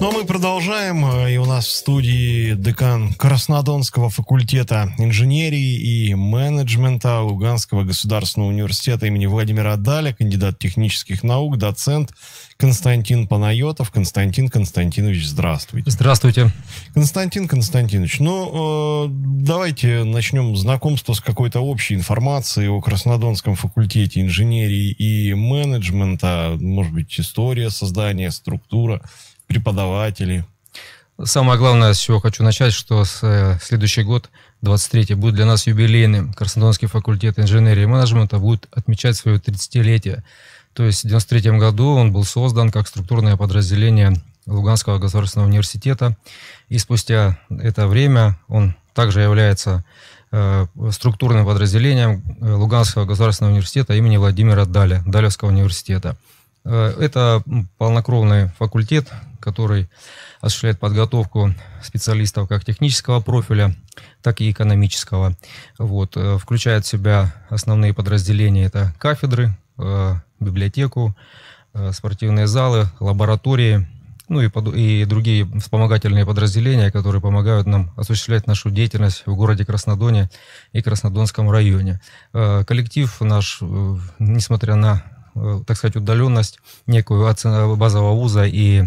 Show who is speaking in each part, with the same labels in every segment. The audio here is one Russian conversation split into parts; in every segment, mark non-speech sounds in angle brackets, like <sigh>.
Speaker 1: Ну а мы продолжаем, и у нас в студии декан Краснодонского факультета инженерии и менеджмента Луганского государственного университета имени Владимира Даля, кандидат технических наук, доцент Константин Панайотов. Константин Константинович, здравствуйте. Здравствуйте. Константин Константинович, ну э, давайте начнем знакомство с какой-то общей информацией о Краснодонском факультете инженерии и менеджмента, может быть, история создания, структура преподаватели?
Speaker 2: Самое главное, с чего хочу начать, что с, э, следующий год, 23-й, будет для нас юбилейным. Краснодонский факультет инженерии и менеджмента будет отмечать свое 30-летие. То есть в 93 году он был создан как структурное подразделение Луганского государственного университета. И спустя это время он также является э, структурным подразделением э, Луганского государственного университета имени Владимира Даля, Далевского университета. Э, это полнокровный факультет, который осуществляет подготовку специалистов как технического профиля, так и экономического. Вот. Э, включает в себя основные подразделения. Это кафедры, э, библиотеку, спортивные залы, лаборатории, ну и, под, и другие вспомогательные подразделения, которые помогают нам осуществлять нашу деятельность в городе Краснодоне и Краснодонском районе. Коллектив наш, несмотря на Э, так сказать, удаленность некую от э, базового вуза и,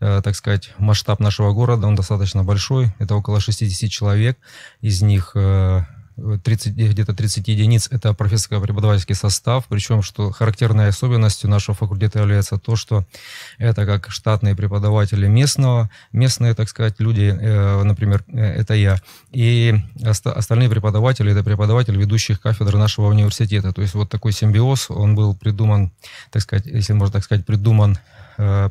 Speaker 2: э, так сказать, масштаб нашего города, он достаточно большой, это около 60 человек, из них 30, где-то 30 единиц – это профессорско-преподавательский состав, причем, что характерной особенностью нашего факультета является то, что это как штатные преподаватели местного, местные, так сказать, люди, э, например, э, это я, и остальные преподаватели – это преподаватель ведущих кафедр нашего университета. То есть вот такой симбиоз, он был придуман, так сказать, если можно так сказать, придуман Э,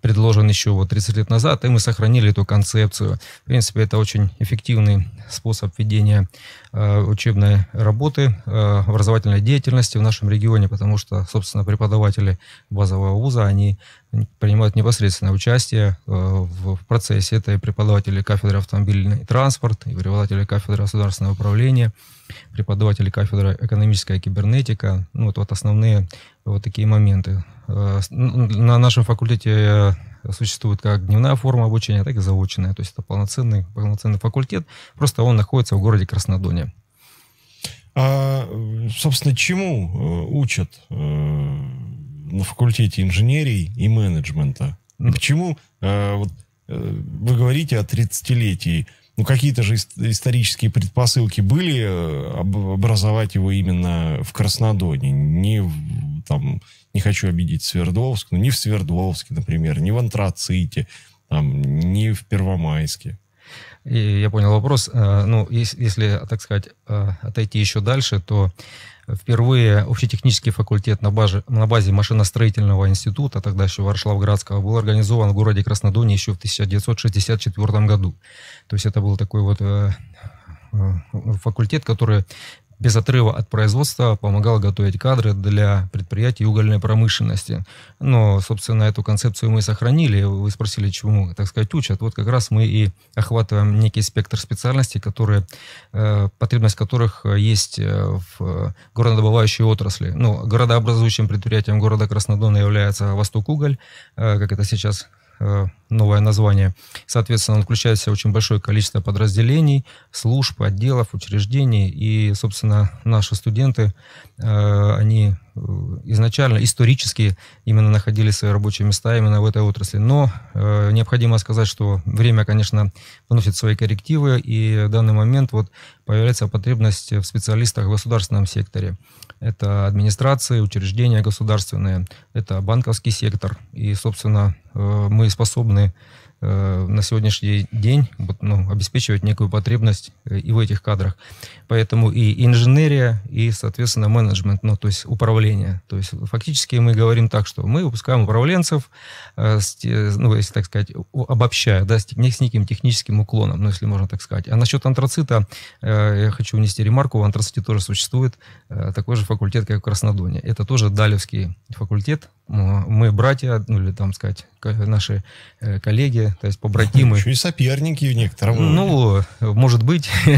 Speaker 2: предложен еще вот 30 лет назад, и мы сохранили эту концепцию. В принципе, это очень эффективный способ ведения э, учебной работы, э, образовательной деятельности в нашем регионе, потому что, собственно, преподаватели базового вуза, они принимают непосредственное участие в процессе. Это и преподаватели кафедры автомобильный транспорт, и преподаватели кафедры государственного управления, преподаватели кафедры экономическая кибернетика. Ну, вот, вот основные вот такие моменты. Э, на нашем факультете э, существует как дневная форма обучения, так и заочная. То есть это полноценный, полноценный факультет, просто он находится в городе Краснодоне.
Speaker 1: А, собственно, чему э, учат на факультете инженерии и менеджмента? И ну к чему, вот, вы говорите о 30-летии, ну, какие-то же исторические предпосылки были образовать его именно в Краснодоне, не там, не хочу обидеть Свердловск, но ну, не в Свердловске, например, не в Антраците, там, не в Первомайске.
Speaker 2: И я понял вопрос. Э, ну, если, так сказать, э, отойти еще дальше, то впервые общетехнический факультет на базе, на базе машиностроительного института, тогда еще Варшлавградского, был организован в городе Краснодоне еще в 1964 году. То есть это был такой вот э, факультет, который без отрыва от производства помогал готовить кадры для предприятий угольной промышленности. Но, собственно, эту концепцию мы сохранили. Вы спросили, чему, так сказать, учат. Вот как раз мы и охватываем некий спектр специальностей, которые, э, потребность которых э, есть э, в горнодобывающей отрасли. Ну, городообразующим предприятием города Краснодона является «Восток-Уголь», как это сейчас Э, новое название. Соответственно, он включает в себя очень большое количество подразделений, служб, отделов, учреждений. И, собственно, наши студенты, э, они э, изначально, исторически именно находили свои рабочие места именно в этой отрасли. Но необходимо сказать, что время, конечно, вносит свои коррективы, и в данный момент вот появляется потребность в специалистах в государственном секторе это администрации, учреждения государственные, это банковский сектор. И, собственно, э, мы способны Э, на сегодняшний день ну, обеспечивать некую потребность э, и в этих кадрах. Поэтому и инженерия, и, соответственно, менеджмент, ну, то есть управление. То есть фактически мы говорим так, что мы выпускаем управленцев, э, ну, если так сказать, обобщая, да, с, с неким техническим уклоном, ну, если можно так сказать. А насчет антрацита, я хочу внести ремарку, в антраците тоже существует такой же факультет, как в Краснодоне. Это тоже Далевский факультет. Мы братья, ну, или, там сказать, наши коллеги, то есть побратимы. Еще и соперники в некотором Ну, может быть, <laughs>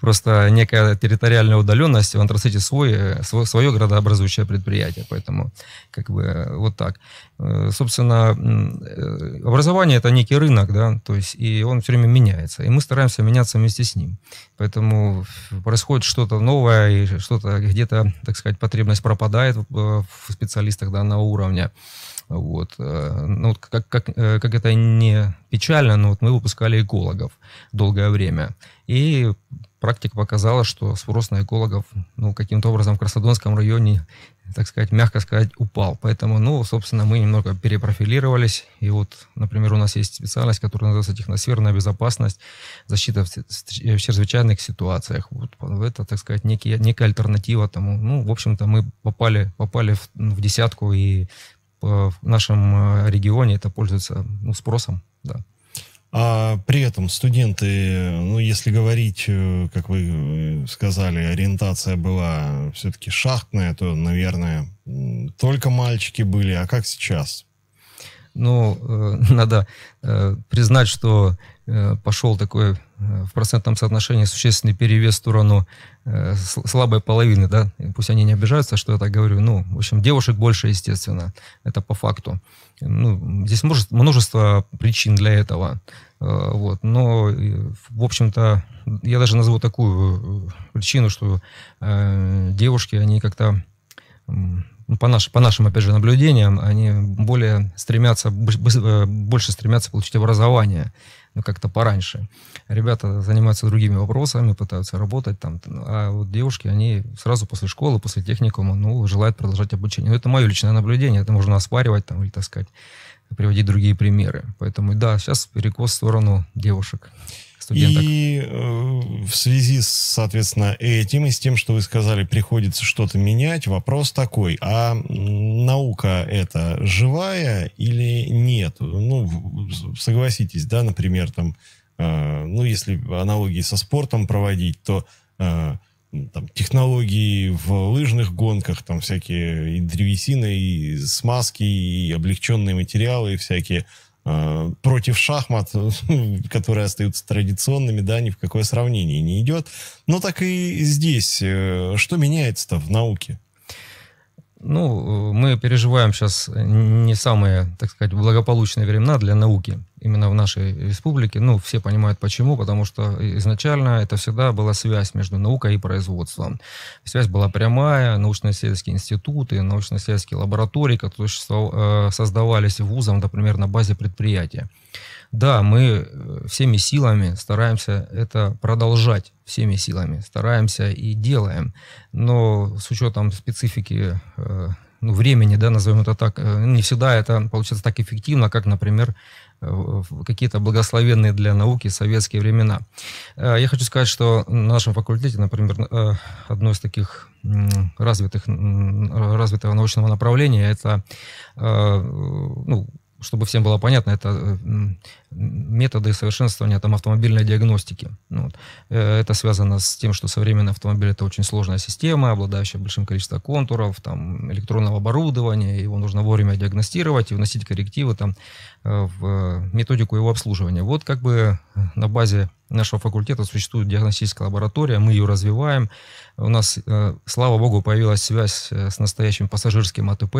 Speaker 2: просто некая территориальная удаленность, в антраците свой, свое градообразующее предприятие, поэтому как бы вот так. Э, собственно, э, образование это некий рынок, да, то есть и он все время меняется, и мы стараемся меняться вместе с ним. Поэтому происходит что-то новое, и что-то где-то, так сказать, потребность пропадает в специалистах данного уровня. Вот. Э, ну, вот как, как, как это не печально, но вот мы выпускали экологов долгое время. И практика показала, что спрос на экологов, ну, каким-то образом в Краснодонском районе, так сказать, мягко сказать, упал. Поэтому, ну, собственно, мы немного перепрофилировались. И вот, например, у нас есть специальность, которая называется техносферная безопасность, защита в, в чрезвычайных ситуациях. Вот это, так сказать, некий, некая альтернатива тому. Ну, в общем-то, мы попали, попали в, ну, в десятку и Э, в нашем э, регионе это пользуется
Speaker 1: ну, спросом, да. А при этом студенты, ну, если говорить, э, как вы сказали, ориентация была все-таки шахтная, то, наверное, только мальчики были. А как сейчас?
Speaker 2: Ну, <laughs> надо признать, что Э, пошел такой э, в процентном соотношении существенный перевес в сторону э, слабой половины, да, пусть они не обижаются, что я так говорю, ну, в общем, девушек больше, естественно, это по факту. Ну, здесь может множество причин для этого, вот, но, в общем-то, я даже назову такую причину, что девушки, они как-то ну, по, наш, по нашим, опять же, наблюдениям, они более стремятся, э, больше стремятся получить образование, ну, как-то пораньше. Ребята занимаются другими вопросами, пытаются работать там, а вот девушки, они сразу после школы, после техникума, ну, желают продолжать обучение. Но ну, это мое личное наблюдение, это можно оспаривать там или, так сказать, приводить другие примеры. Поэтому, да, сейчас перекос в сторону
Speaker 1: девушек студенток. И э, в связи с, соответственно, этим и с тем, что вы сказали, приходится что-то менять, вопрос такой, а наука это живая или нет? Ну, согласитесь, да, например, там, э, ну, если аналогии со спортом проводить, то э, там, технологии в лыжных гонках, там всякие и древесины, и смазки, и облегченные материалы, и всякие Э, против шахмат, <laughs> которые остаются традиционными, да, ни в какое сравнение не идет. Но так и здесь. Э, что меняется-то в науке?
Speaker 2: Ну, мы переживаем сейчас э, не самые, так сказать, благополучные времена для науки именно в нашей республике. Ну, все понимают почему, потому что изначально это всегда была связь между наукой и производством. Связь была прямая, научно-исследовательские институты, научно-исследовательские лаборатории, которые э, создавались вузом, например, на базе предприятия. Да, мы э, всеми силами стараемся это продолжать всеми силами стараемся и делаем. Но с учетом специфики э, ну, времени, да, назовем это так, э, не всегда это получается так эффективно, как, например, э, какие-то благословенные для науки советские времена. Я хочу сказать, что на нашем факультете, например, одно из таких развитых, развитого научного направления – это ну, чтобы всем было понятно, это э, методы совершенствования там, автомобильной диагностики. Ну, вот. Э, это связано с тем, что современный автомобиль это очень сложная система, обладающая большим количеством контуров, там, электронного оборудования, его нужно вовремя диагностировать и вносить коррективы там, э, в методику его обслуживания. Вот как бы на базе нашего факультета существует диагностическая лаборатория, мы ее развиваем. У нас, слава богу, появилась связь с настоящим пассажирским АТП,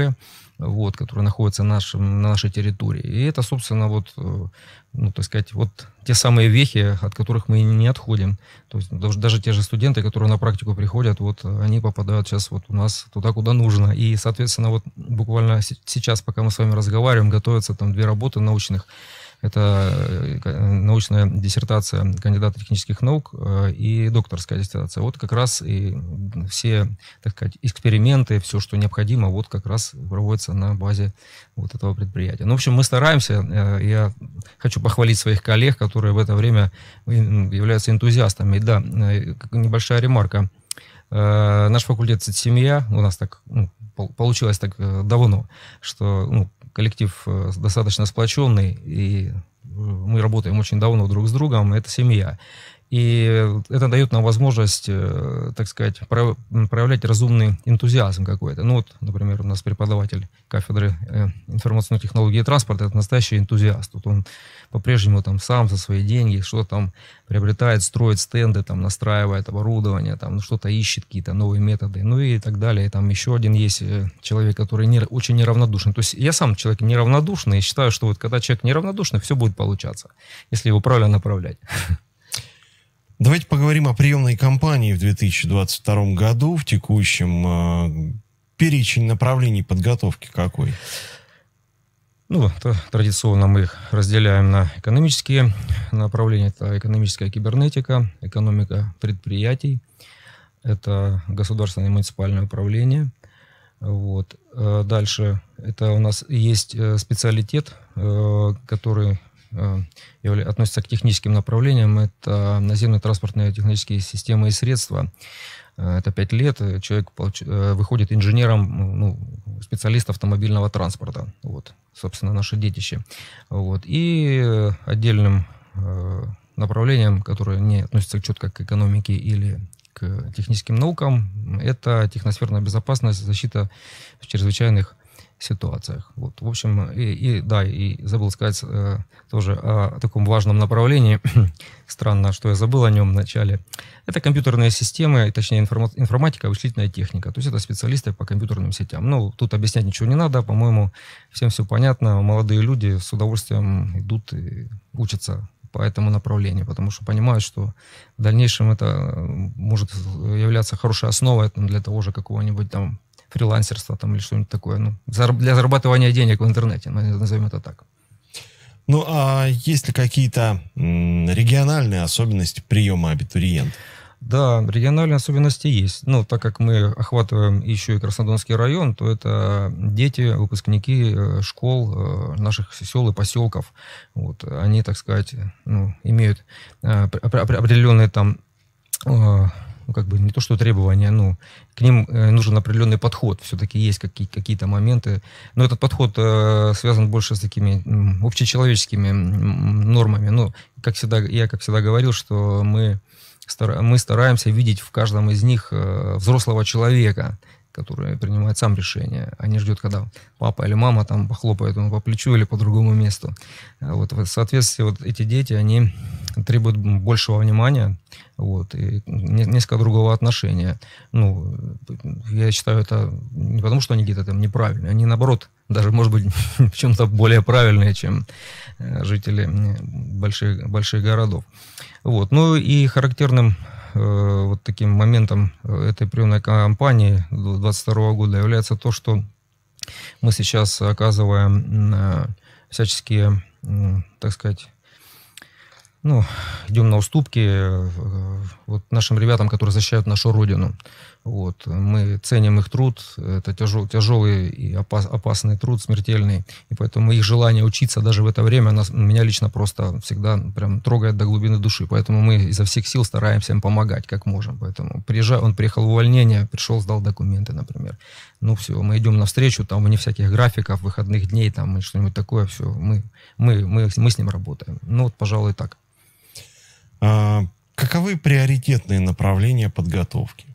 Speaker 2: вот, которые находятся на, нашем, на нашей территории. И это, собственно, вот, э, ну, так сказать, вот те самые вехи, от которых мы не отходим. То есть даже, даже те же студенты, которые на практику приходят, вот они попадают сейчас вот у нас туда, куда нужно. И, соответственно, вот буквально сейчас, пока мы с вами разговариваем, готовятся там две работы научных, это э, научная диссертация кандидата технических наук э, и докторская диссертация. Вот как раз и все, так сказать, эксперименты, все, что необходимо, вот как раз проводится на базе вот этого предприятия. Ну, в общем, мы стараемся. Э, я хочу похвалить своих коллег, которые в это время являются энтузиастами. И да, небольшая ремарка. Наш факультет «Семья», у нас так ну, получилось так давно, что ну, коллектив э, достаточно сплоченный, и э, мы работаем очень давно друг с другом, это семья. И это дает нам возможность, э, так сказать, проявлять разумный энтузиазм какой-то. Ну вот, например, у нас преподаватель кафедры э, информационных технологий и транспорта, это настоящий энтузиаст. Вот он по-прежнему там сам за свои деньги что-то там приобретает, строит стенды, там настраивает оборудование, там что-то ищет, какие-то новые методы, ну и так далее. там еще один есть э, человек, который не, очень неравнодушен. То есть я сам человек неравнодушный и считаю, что вот когда человек
Speaker 1: неравнодушный, все будет получаться, если его правильно направлять. <laughs> Давайте поговорим о приемной кампании в 2022 году, в текущем. А, перечень направлений подготовки какой? Ну, то, традиционно мы
Speaker 2: их разделяем на экономические направления. Это экономическая кибернетика, экономика предприятий, это государственное и муниципальное управление. Вот. Э, дальше это у нас есть э, специалитет, э, который Э, относится к техническим направлениям, это наземные транспортные технические системы и средства. Э, это пять лет, э, человек получ... выходит инженером, ну, специалист автомобильного транспорта. Вот, собственно, наше детище. Вот. И отдельным направлением, которое не относится четко к экономике или к техническим наукам, это техносферная безопасность, защита в чрезвычайных ситуациях. Вот, в общем, и, и да, и забыл сказать э, тоже о таком важном направлении. <clears throat> Странно, что я забыл о нем вначале. Это компьютерные системы, точнее информатика, вычислительная техника. То есть это специалисты по компьютерным сетям. Ну, тут объяснять ничего не надо, по-моему, всем все понятно. Молодые люди с удовольствием идут и учатся по этому направлению, потому что понимают, что в дальнейшем это э, может являться хорошей основой для того же какого-нибудь там фрилансерство
Speaker 1: там или что-нибудь такое. Ну,
Speaker 2: для зарабатывания денег в интернете, ну, назовем это так.
Speaker 1: Ну, а есть ли какие-то региональные особенности приема абитуриентов?
Speaker 2: Да, региональные особенности есть. Ну, так как мы охватываем еще и Краснодонский район, то это дети, выпускники э, школ э, наших сел и поселков. Вот, они, так сказать, ну, имеют э, определенные там ну, как бы не то, что требования, ну, к ним э, нужен определенный подход. Все-таки есть какие- какие-то моменты. Но этот подход э, связан больше с такими э, общечеловеческими нормами. Ну, как всегда, я как всегда говорил, что мы мы стараемся видеть в каждом из них э, взрослого человека, который принимает сам решение, а не ждет, когда папа или мама там похлопает ему по плечу или по другому месту. А вот, в соответствии, вот эти дети, они требуют большего внимания, вот, и несколько другого отношения. Ну, я считаю, это не потому, что они где-то там неправильные, они, наоборот, даже, может быть, <laughs> в чем-то более правильные, чем э, жители больших, больших городов. Вот. Ну и характерным Э, вот таким моментом э, этой приемной кампании 2022 года является то, что мы сейчас оказываем э, всяческие, так сказать, ну, идем на уступки вот нашим ребятам, которые защищают нашу родину. Вот. Мы ценим их труд, это тяжел, тяжелый и опас, опасный труд, смертельный, и поэтому их желание учиться даже в это время нас, меня лично просто всегда прям трогает до глубины души, поэтому мы изо всех сил стараемся им помогать, как можем. Поэтому приезжай, он приехал в увольнение, пришел, сдал документы, например. Ну все, мы идем навстречу, там вне всяких графиков, выходных дней, там что-нибудь такое, все, мы, мы, мы, мы с ним работаем. Ну вот, пожалуй, так. А, каковы приоритетные направления подготовки?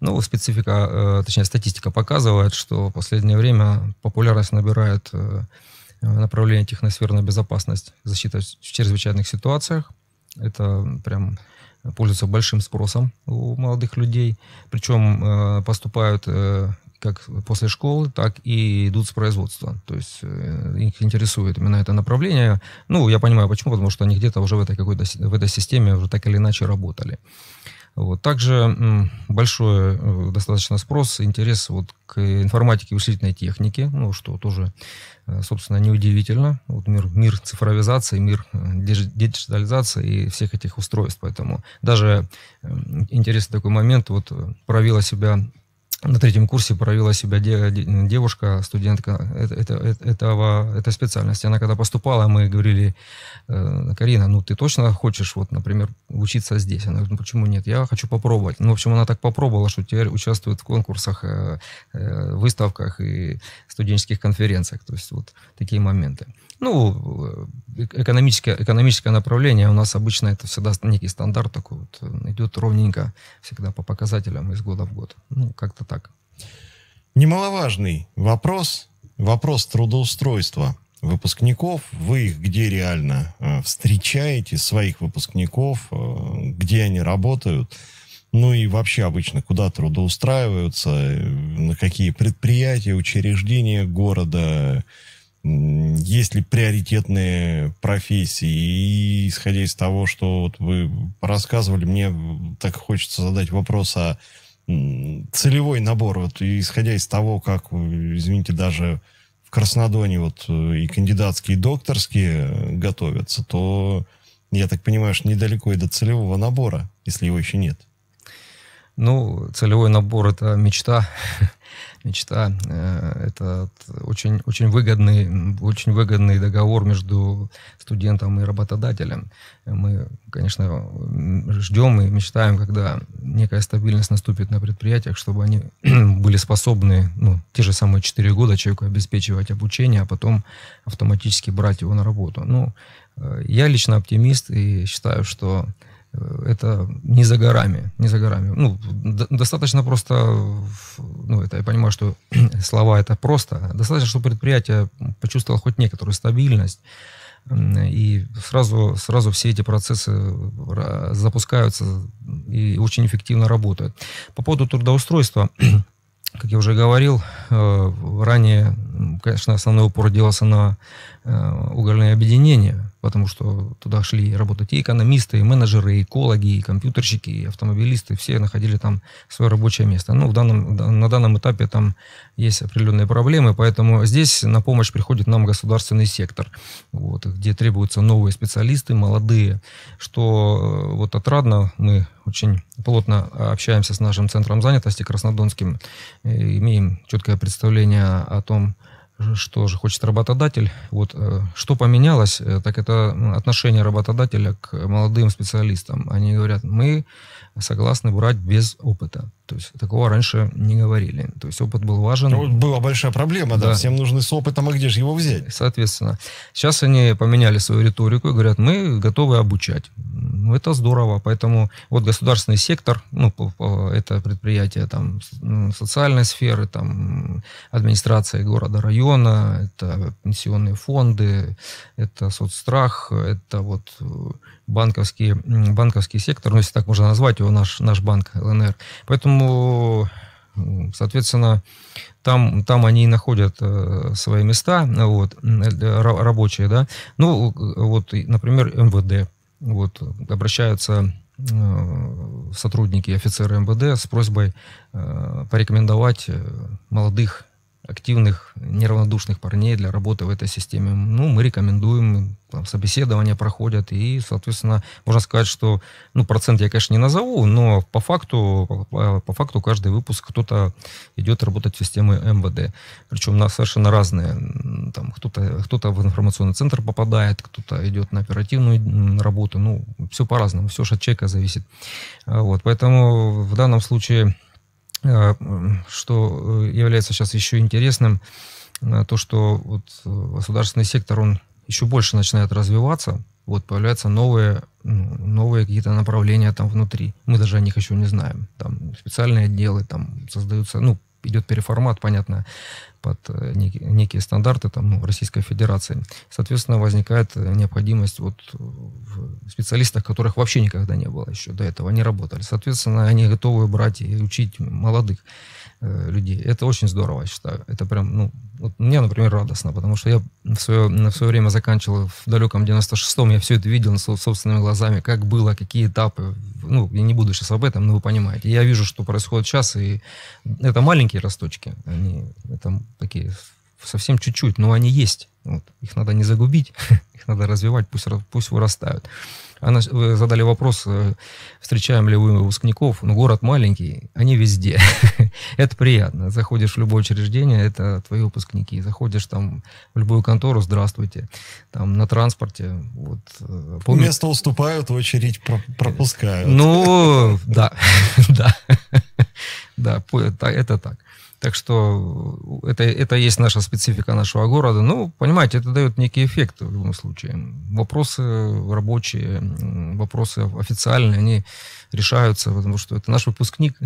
Speaker 2: Ну, специфика, э, точнее, статистика показывает, что в последнее время популярность набирает э, направление техносферная безопасность, защита в чрезвычайных ситуациях. Это прям пользуется большим спросом у молодых людей. Причем э, поступают как после школы, так и идут с производства. То есть их интересует именно это направление. Ну, я понимаю, почему, потому что они где-то уже в этой какой-то в этой системе уже так или иначе работали. Вот. Также большой э, достаточно спрос, интерес вот к информатике и усилительной технике, ну, что тоже, э, собственно, неудивительно. Вот мир, мир цифровизации, мир э, диджитализации и всех этих устройств. Поэтому даже интересный такой момент, вот провела себя на третьем курсе проявила себя девушка, студентка этого, э, э, этого, этой специальности. Она когда поступала, мы говорили, э, Карина, ну ты точно хочешь, вот, например, учиться здесь? Она говорит, ну почему нет, я хочу попробовать. Ну, в общем, она так попробовала, что теперь участвует в конкурсах, выставках и студенческих конференциях. То есть вот такие моменты. Ну, э, э, экономическое, экономическое направление у нас обычно это всегда некий стандарт
Speaker 1: такой вот, э, идет ровненько всегда по показателям из года в год. Ну, как-то так. Немаловажный вопрос, вопрос трудоустройства выпускников. Вы их где реально встречаете, своих выпускников, где они работают? Ну и вообще обычно куда трудоустраиваются, на какие предприятия, учреждения города, есть ли приоритетные профессии. И исходя из того, что вот вы рассказывали, мне так хочется задать вопрос о целевой набор. Вот исходя из того, как, извините, даже в Краснодоне вот э, и кандидатские, и докторские э, готовятся, то я так понимаю, что недалеко и до целевого набора, если его еще нет.
Speaker 2: Ну, целевой набор – это мечта. <laughs> мечта э, – это очень, очень, выгодный, очень выгодный договор между студентом и работодателем. Мы, конечно, ждем и мечтаем, когда некая стабильность наступит на предприятиях, чтобы они <clears throat> были способны ну, те же самые 4 года человеку обеспечивать обучение, а потом автоматически брать его на работу. Ну, э, я лично оптимист и считаю, что Э, это не за горами, не за горами. Ну, достаточно просто, ну, это я понимаю, что <clears throat> слова это просто, достаточно, чтобы предприятие почувствовало хоть некоторую стабильность, и сразу, сразу все эти процессы запускаются и очень эффективно работают. По поводу трудоустройства, <clears throat> как я уже говорил, э, ранее, конечно, основной упор делался на Э, угольные объединения, потому что туда шли работать и экономисты, и менеджеры, и экологи, и компьютерщики, и автомобилисты, все находили там свое рабочее место. Ну, в данном, на данном этапе там есть определенные проблемы, поэтому здесь на помощь приходит нам государственный сектор, вот, где требуются новые специалисты, молодые, что э, вот отрадно мы очень плотно общаемся с нашим центром занятости краснодонским, э, имеем четкое представление о том, что же хочет работодатель. Вот э, что поменялось, э, так это отношение работодателя к молодым специалистам. Они говорят, мы согласны брать без опыта. То есть такого раньше не говорили. То есть опыт был важен. Ну, была
Speaker 1: большая проблема, да. да. Всем нужны с опытом, а где же его
Speaker 2: взять? Соответственно. Сейчас они поменяли свою риторику и говорят, мы готовы обучать. Ну, это здорово. Поэтому вот государственный сектор, ну, это предприятия там социальной сферы, там администрация города, района, пенсиона, это пенсионные фонды, это соцстрах, это вот э, банковский, банковский сектор, ну, если так можно назвать его, наш, наш банк ЛНР. Поэтому, соответственно, там, там они и находят э, свои места, вот, э, рабочие, да. Ну, вот, например, МВД, вот, обращаются сотрудники, офицеры МВД с просьбой порекомендовать молодых активных, неравнодушных парней для работы в этой системе. Ну, мы рекомендуем, там, собеседования проходят, и, соответственно, можно сказать, что, ну, процент я, конечно, не назову, но по факту, по, по факту каждый выпуск кто-то идет работать в системы МВД. Причем у нас совершенно разные, там, кто-то кто то в информационный центр попадает, кто-то идет на оперативную работу, ну, все по-разному, все же от человека зависит. А вот, поэтому в данном случае Э, что э, является сейчас еще интересным, э, то, что вот государственный сектор, он еще больше начинает развиваться, вот появляются новые, новые какие-то направления там внутри. Мы даже о них еще не знаем. Там специальные отделы там создаются, ну, идет переформат, понятно, под э, некие, некие стандарты там, ну, Российской Федерации. Соответственно, возникает э, необходимость вот э, в специалистах, которых вообще никогда не было еще до этого, они работали. Соответственно, они готовы брать и учить молодых. Э, людей. Это очень здорово, я считаю. Это прям, ну, вот мне, например, радостно, потому что я в свое, в свое время заканчивал в далеком 96-м, я все это видел собственными глазами, как было, какие этапы. Ну, я не буду сейчас об этом, но вы понимаете. Я вижу, что происходит сейчас, и это маленькие росточки, они это такие совсем чуть-чуть, но они есть. Вот. Их надо не загубить, <laughs> их надо развивать, пусть, пусть вырастают. Она, вы задали вопрос, э, встречаем ли вы выпускников. Ну, город маленький, они везде. <laughs> это приятно. Заходишь в любое учреждение, это твои выпускники. Заходишь там в любую контору, здравствуйте. Там на транспорте. Вот, э, помню... Место
Speaker 1: уступают, очередь пропускают. ну, <laughs> <laughs> да, да.
Speaker 2: Да, это так. Так что э, это, это есть наша специфика нашего города. Ну, понимаете, это дает некий эффект в любом случае. Вопросы рабочие, вопросы официальные, они решаются, потому что это наш выпускник.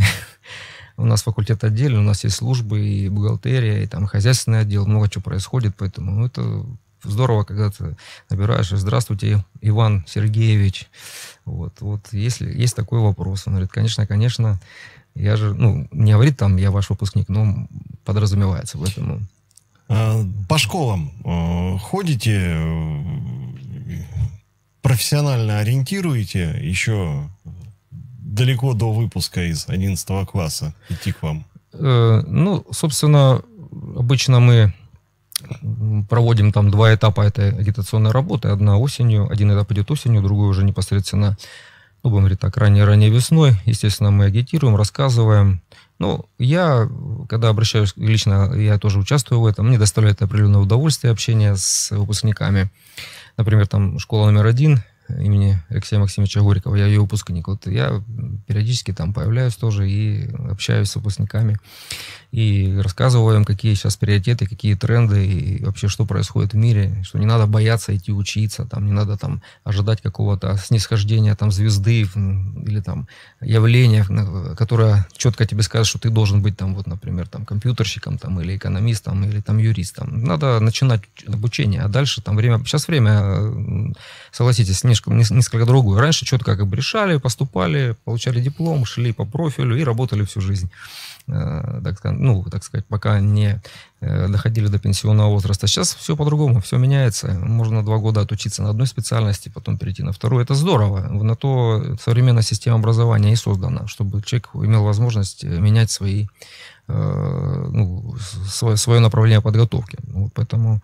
Speaker 2: <laughs> У нас факультет отдельный, у нас есть службы и бухгалтерия, и там хозяйственный отдел, много чего происходит, поэтому это здорово, когда ты набираешь, здравствуйте, Иван Сергеевич. Вот, вот если есть такой вопрос, он говорит, конечно, конечно, я же, ну, не говорит там, я ваш выпускник, но
Speaker 1: подразумевается, поэтому... Ну. А, по школам э, ходите, профессионально ориентируете еще далеко до выпуска из 11 класса идти к вам?
Speaker 2: Э, ну, собственно, обычно мы проводим там два этапа этой агитационной работы. Одна осенью, один этап идет осенью, другой уже непосредственно ну, будем говорить так, ранее, ранее весной. Естественно, мы агитируем, рассказываем. Ну, я, когда обращаюсь лично, я тоже участвую в этом. Мне доставляет определенное удовольствие общение с выпускниками. Например, там школа номер один имени Алексея Максимовича Горького, я ее выпускник. Вот я периодически там появляюсь тоже и общаюсь с выпускниками и рассказываем, какие сейчас приоритеты, какие тренды и вообще что происходит в мире, что не надо бояться идти учиться, там не надо там ожидать какого-то снисхождения там звезды или там явления, которое четко тебе скажет, что ты должен быть там вот, например, там компьютерщиком там или экономистом или там юристом. Надо начинать обучение, а дальше там время, сейчас время, согласитесь, несколько, несколько другое. Раньше четко как бы решали, поступали, получали диплом, шли по профилю и работали всю жизнь. Э, так сказать, ну, так сказать, пока не э, доходили до пенсионного возраста. Сейчас все по-другому, все меняется. Можно два года отучиться на одной специальности, потом перейти на вторую. Это здорово. На то современная система образования и создана, чтобы человек имел возможность э, менять свои, ну, свое, свое направление подготовки. Вот поэтому,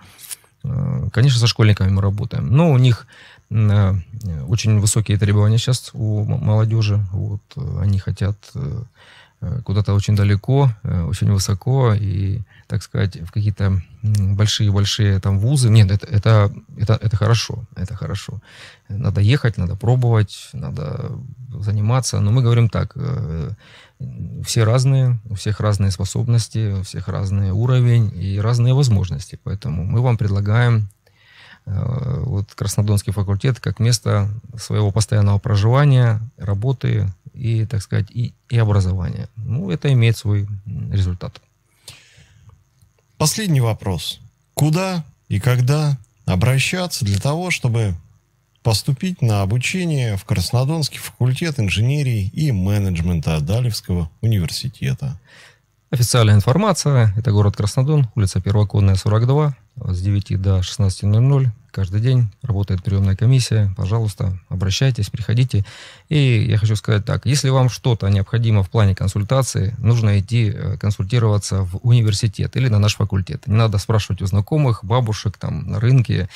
Speaker 2: конечно, со школьниками мы работаем. Но у них очень высокие требования сейчас у молодежи. Вот, они хотят Э, куда-то очень далеко, э, очень высоко и, так сказать, в какие-то большие-большие там вузы. Нет, это, это, это, это хорошо, это хорошо. Надо ехать, надо пробовать, надо заниматься. Но мы говорим так, э, все разные, у всех разные способности, у всех разный уровень и разные возможности. Поэтому мы вам предлагаем Э, вот Краснодонский факультет как место своего постоянного проживания, работы и, так сказать, и, и образования. Ну, это имеет свой результат.
Speaker 1: Последний вопрос. Куда и когда обращаться для того, чтобы поступить на обучение в Краснодонский факультет инженерии и менеджмента Адалевского университета? Официальная информация.
Speaker 2: Это город Краснодон, улица Первоконная, 42. С 9 до 16.00 каждый день работает приемная комиссия. Пожалуйста, обращайтесь, приходите. И я хочу сказать так. Если вам что-то необходимо в плане консультации, нужно идти э, консультироваться в университет или на наш факультет. Не надо спрашивать у знакомых, бабушек, там, на рынке.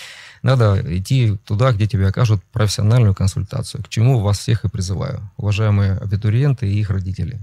Speaker 2: Надо идти туда, где тебе окажут профессиональную консультацию. К чему вас всех и призываю,
Speaker 1: уважаемые абитуриенты и их родители.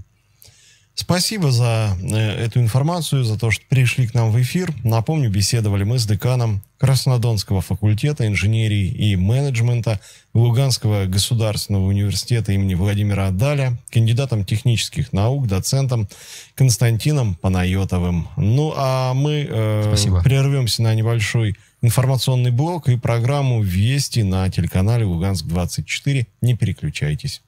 Speaker 1: Спасибо за э, эту информацию, за то, что пришли к нам в эфир. Напомню, беседовали мы с деканом Краснодонского факультета инженерии и менеджмента Луганского государственного университета имени Владимира Даля, кандидатом технических наук, доцентом Константином Панайотовым. Ну а мы э, прервемся на небольшой информационный блок и программу «Вести» на телеканале «Луганск-24». Не переключайтесь.